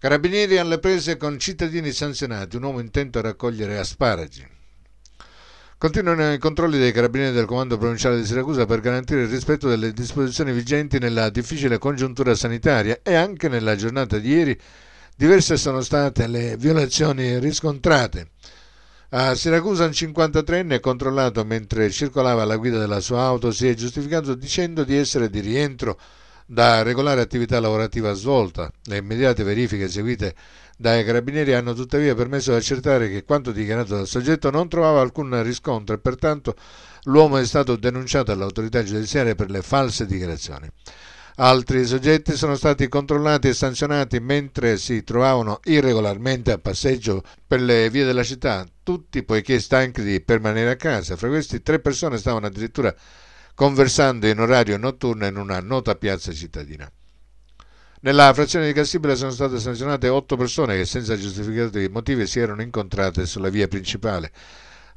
Carabinieri alle prese con cittadini sanzionati, un uomo intento a raccogliere asparagi. Continuano i controlli dei carabinieri del Comando Provinciale di Siracusa per garantire il rispetto delle disposizioni vigenti nella difficile congiuntura sanitaria e anche nella giornata di ieri diverse sono state le violazioni riscontrate. A Siracusa un 53enne controllato mentre circolava alla guida della sua auto si è giustificato dicendo di essere di rientro da regolare attività lavorativa svolta. Le immediate verifiche eseguite dai carabinieri hanno tuttavia permesso di accertare che quanto dichiarato dal soggetto non trovava alcun riscontro e pertanto l'uomo è stato denunciato all'autorità giudiziaria per le false dichiarazioni. Altri soggetti sono stati controllati e sanzionati mentre si trovavano irregolarmente a passeggio per le vie della città, tutti poiché stanchi di permanere a casa. Fra questi tre persone stavano addirittura conversando in orario notturno in una nota piazza cittadina. Nella frazione di Cassibile sono state sanzionate otto persone che senza giustificati motivi si erano incontrate sulla via principale.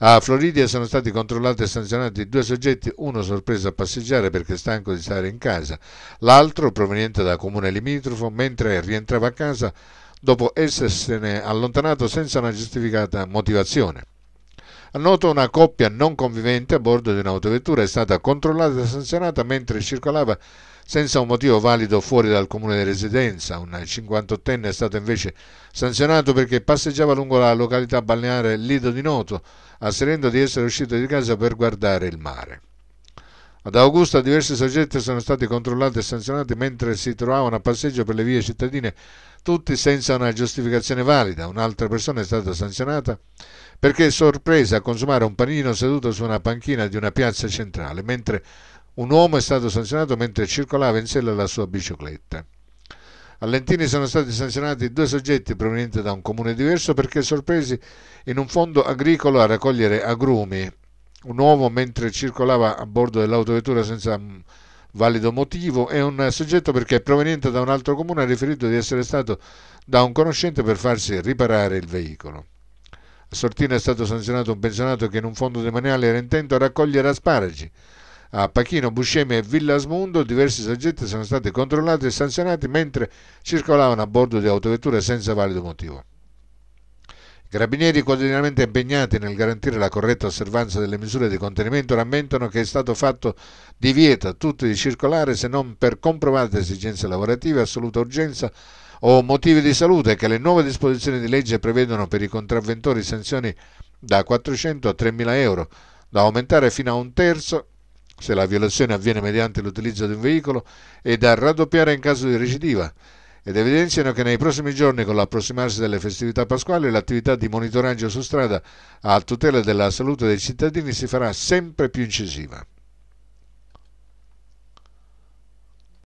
A Floridia sono stati controllati e sanzionati due soggetti, uno sorpreso a passeggiare perché stanco di stare in casa, l'altro proveniente da comune limitrofo mentre rientrava a casa dopo essersene allontanato senza una giustificata motivazione noto una coppia non convivente a bordo di un'autovettura è stata controllata e sanzionata mentre circolava senza un motivo valido fuori dal comune di residenza. Un 58enne è stato invece sanzionato perché passeggiava lungo la località balneare Lido di Noto, asserendo di essere uscito di casa per guardare il mare. Ad Augusta diversi soggetti sono stati controllati e sanzionati mentre si trovavano a passeggio per le vie cittadine, tutti senza una giustificazione valida. Un'altra persona è stata sanzionata perché è sorpresa a consumare un panino seduto su una panchina di una piazza centrale, mentre un uomo è stato sanzionato mentre circolava in sella la sua bicicletta. A Lentini sono stati sanzionati due soggetti provenienti da un comune diverso perché sorpresi in un fondo agricolo a raccogliere agrumi un uomo mentre circolava a bordo dell'autovettura senza mm, valido motivo e un soggetto perché è proveniente da un altro comune ha riferito di essere stato da un conoscente per farsi riparare il veicolo. A Sortino è stato sanzionato un pensionato che in un fondo demaniale era intento a raccogliere asparagi. A Pachino, Buscemi e Villasmundo diversi soggetti sono stati controllati e sanzionati mentre circolavano a bordo di autovetture senza valido motivo. Carabinieri quotidianamente impegnati nel garantire la corretta osservanza delle misure di contenimento rammentano che è stato fatto divieto a tutti di circolare se non per comprovate esigenze lavorative, assoluta urgenza o motivi di salute che le nuove disposizioni di legge prevedono per i contravventori sanzioni da 400 a 3.000 euro, da aumentare fino a un terzo se la violazione avviene mediante l'utilizzo di un veicolo e da raddoppiare in caso di recidiva ed evidenziano che nei prossimi giorni, con l'approssimarsi delle festività pasquali, l'attività di monitoraggio su strada a tutela della salute dei cittadini si farà sempre più incisiva.